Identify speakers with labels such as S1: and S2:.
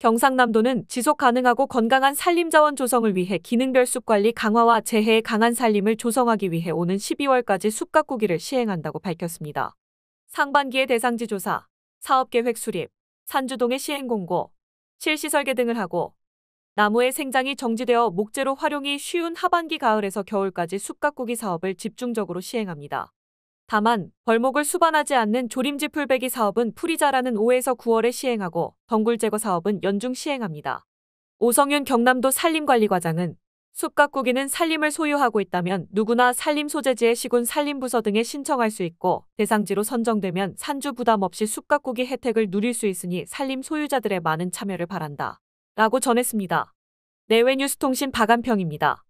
S1: 경상남도는 지속 가능하고 건강한 산림자원 조성을 위해 기능별 숲 관리 강화와 재해에 강한 산림을 조성하기 위해 오는 12월까지 숲 가꾸기를 시행한다고 밝혔습니다. 상반기에 대상지 조사, 사업계획 수립, 산주동의 시행 공고, 실시 설계 등을 하고 나무의 생장이 정지되어 목재로 활용이 쉬운 하반기 가을에서 겨울까지 숲 가꾸기 사업을 집중적으로 시행합니다. 다만 벌목을 수반하지 않는 조림지 풀베기 사업은 풀이 자라는 5에서 9월에 시행하고 덩굴 제거 사업은 연중 시행합니다. 오성윤 경남도 산림관리과장은 숲가꾸기는 산림을 소유하고 있다면 누구나 산림 소재지의 시군 산림부서 등에 신청할 수 있고 대상지로 선정되면 산주 부담 없이 숲가꾸기 혜택을 누릴 수 있으니 산림 소유자들의 많은 참여를 바란다. 라고 전했습니다. 내외뉴스통신 박안평입니다